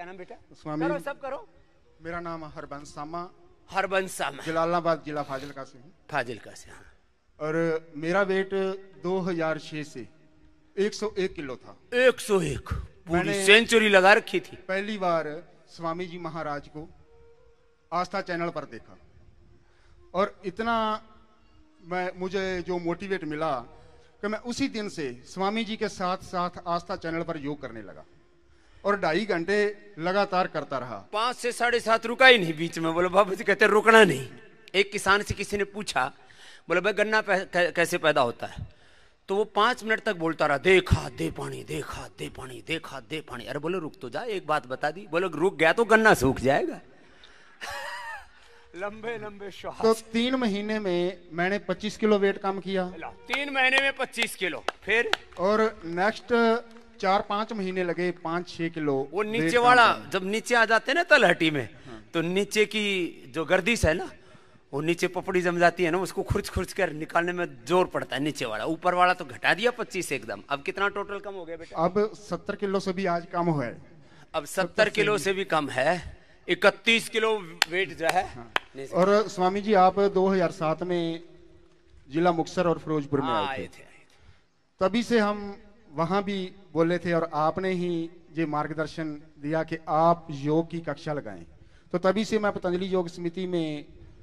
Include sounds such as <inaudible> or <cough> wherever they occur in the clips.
क्या नाम बेटा स्वामी करो सब करो मेरा नाम हरबंस सामा हरबंस सामा जलालाबाद जिला फाजिल का से हूँ फाजिल का से हाँ और मेरा वेट 2006 से 101 किलो था 101 पूरी सेंचुरी लगा रखी थी पहली बार स्वामी जी महाराज को आस्था चैनल पर देखा और इतना मैं मुझे जो मोटिवेट मिला कि मैं उसी दिन से स्वामी जी के साथ साथ आस्था चैनल पर योग करने लगा और ढाई घंटे लगातार करता रहा पांच से साढ़े सात रुका ही नहीं बीच में बोले बाबू जी कहते रुकना नहीं एक किसान से किसी ने पूछा बोले भाई गन्ना कैसे पैदा होता है तो वो पांच मिनट तक बोलता रहा देखा दे पानी देखा दे पानी देखा दे पानी अरे बोले रुक तो जा एक बात बता दी बोले रुक गया तो गन्ना सूख जाएगा <laughs> लंबे लंबे श्वास तो तीन महीने में मैंने 25 किलो वेट कम किया तीन महीने में 25 किलो फिर और नेक्स्ट चार पांच महीने लगे पांच छह किलो वो नीचे वाला जब नीचे आ जाते ना तलहटी में हाँ। तो नीचे की जो गर्दिश है ना वो नीचे पपड़ी जम जाती है ना उसको खुर्च खुर्च कर निकालने में जोर पड़ता है नीचे वाला ऊपर वाला तो घटा दिया पच्चीस एकदम अब कितना टोटल कम हो गया बेटा अब सत्तर किलो से भी आज कम हुआ है अब सत्तर किलो से भी कम है इकतीस किलो वेट जो है हाँ। और स्वामी जी आप 2007 में जिला मुक्सर और फिरोजपुर में आए थे तभी से हम वहाँ भी बोले थे और आपने ही ये मार्गदर्शन दिया कि आप योग की कक्षा लगाएं तो तभी से मैं पतंजलि योग समिति में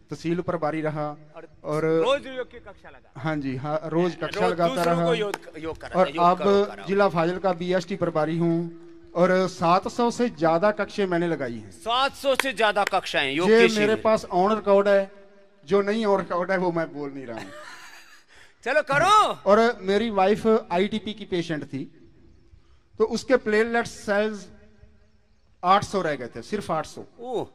तहसील पर बारी रहा और, और रोज योग की कक्षा लगा हाँ जी हाँ रोज कक्षा लगाता रहा और अब जिला फाजिल का बीएसटी पर बारी हूँ और 700 से ज्यादा कक्षे मैंने लगाई हैं 700 से ज्यादा कक्षाएं योग ये मेरे पास ऑन रिकॉर्ड है जो नहीं ऑन रिकॉर्ड है वो मैं बोल नहीं रहा हूँ <laughs> चलो करो और मेरी वाइफ आईटीपी की पेशेंट थी तो उसके प्लेटलेट सेल्स 800 रह गए थे सिर्फ 800 ओ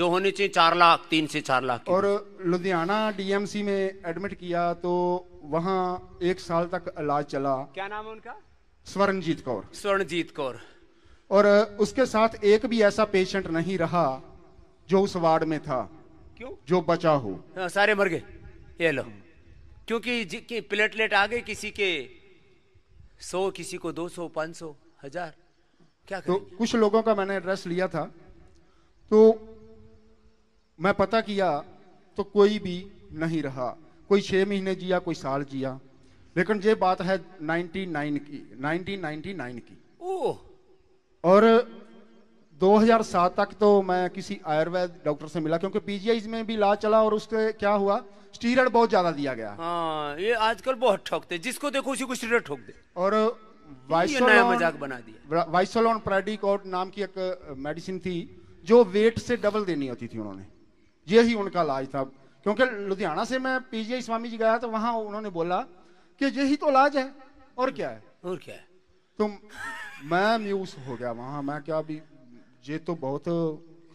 जो होनी चाहिए चार लाख तीन से चार लाख और लुधियाना डीएमसी में एडमिट किया तो वहाँ एक साल तक इलाज चला क्या नाम है उनका स्वर्णजीत कौर स्वर्णजीत कौर और उसके साथ एक भी ऐसा पेशेंट नहीं रहा जो उस वार्ड में था क्यों जो बचा हो हाँ, सारे मर गए ये लो क्योंकि प्लेटलेट आ गए किसी के सौ किसी को दो सौ पांच सौ हजार क्या तो कुछ लोगों का मैंने एड्रेस लिया था तो मैं पता किया तो कोई भी नहीं रहा कोई छह महीने जिया कोई साल जिया लेकिन ये बात है 99 की 1999 की ओ और 2007 तक तो मैं किसी आयुर्वेद डॉक्टर से मिला क्योंकि पीजीआई में भी ला चला और उसके क्या हुआ स्टीरॉयड बहुत ज्यादा दिया गया हाँ ये आजकल बहुत ठोकते जिसको देखो उसी को स्टीरॉयड ठोक दे और नया मजाक बना दिया वाइसोलॉन प्रेडिकॉट नाम की एक मेडिसिन थी जो वेट से डबल देनी होती थी उन्होंने यही उनका इलाज था क्योंकि लुधियाना से मैं पीजीआई स्वामी जी गया तो वहां उन्होंने बोला कि यही तो इलाज है और क्या है और क्या है तुम मैं म्यूज हो गया वहां मैं क्या अभी ये तो बहुत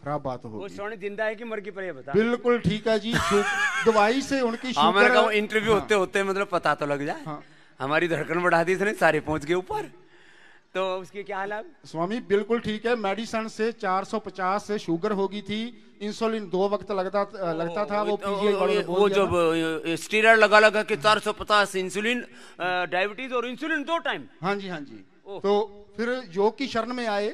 खराब बात हो वो सोने जिंदा है कि मर की पर बता बिल्कुल ठीक है जी दवाई से उनकी शुगर हाँ, इंटरव्यू हाँ। होते होते मतलब पता तो लग जाए हाँ। हमारी धड़कन बढ़ा दी इसने सारे पहुंच गए ऊपर तो उसके क्या हालात स्वामी बिल्कुल ठीक है मेडिसन से 450 से शुगर होगी थी इंसुलिन दो वक्त लगता लगता था वो वो, वो वो जब स्टीरॉयड लगा लगा के 450 इंसुलिन डायबिटीज और इंसुलिन दो टाइम हाँ जी हाँ जी तो फिर योग की शरण में आए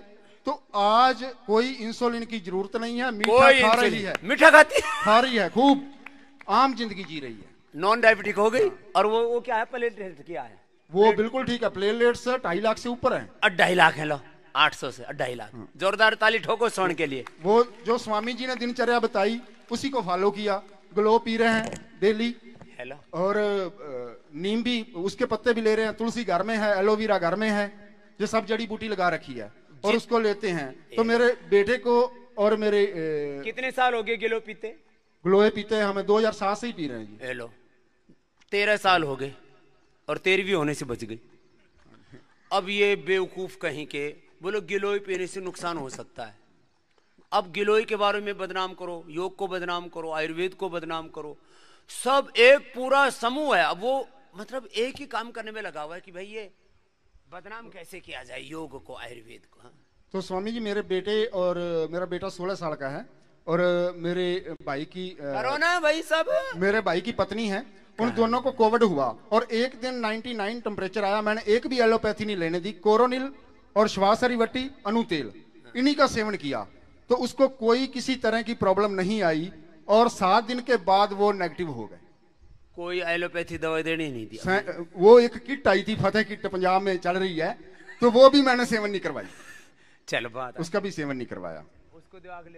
तो आज कोई इंसुलिन की जरूरत नहीं है मीठा खा रही है मीठा खाती खा रही है खूब आम जिंदगी जी रही है नॉन डायबिटिक हो गई हाँ। और वो वो क्या है प्लेटलेट क्या है वो बिल्कुल ठीक है प्लेटलेट्स ढाई लाख से ऊपर है ढाई लाख है लो आठ सौ से ढाई लाख हाँ। जोरदार ताली ठोको स्वर्ण के लिए वो जो स्वामी जी ने दिनचर्या बताई उसी को फॉलो किया ग्लो पी रहे हैं डेली हेलो और नीम भी उसके पत्ते भी ले रहे हैं तुलसी घर में है एलोवेरा घर में है ये सब जड़ी बूटी लगा रखी है और उसको लेते हैं तो मेरे बेटे को और मेरे ए, कितने साल हो गए गिलो पीते ग्लोए पीते हैं हमें सात से ही पी रहे हैं जी हेलो तेरह साल हो गए और तेरहवीं होने से बच गई अब ये बेवकूफ कहीं के बोलो गिलोई पीने से नुकसान हो सकता है अब गिलोई के बारे में बदनाम करो योग को बदनाम करो आयुर्वेद को बदनाम करो सब एक पूरा समूह है अब वो मतलब एक ही काम करने में लगा हुआ है कि भाई ये बदनाम कैसे किया जाए योग को आयुर्वेद को हा? तो स्वामी जी मेरे बेटे और मेरा बेटा सोलह साल का है और मेरे भाई की कोरोना भाई सब मेरे भाई की पत्नी है उन हाँ। दोनों को कोविड हुआ और एक दिन 99 नाइन टेम्परेचर आया मैंने एक भी एलोपैथी नहीं लेने दी कोरोनिल और श्वास श्वासरिवटी अनुतेल हाँ। इन्हीं का सेवन किया तो उसको कोई किसी तरह की प्रॉब्लम नहीं आई और सात दिन के बाद वो नेगेटिव हो गए कोई एलोपैथी दवाई देनी नहीं थी वो एक किट आई थी फतेह किट पंजाब में चल रही है तो वो भी मैंने सेवन नहीं करवाई चलो बात उसका भी सेवन नहीं करवाया उसको दिमाग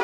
ले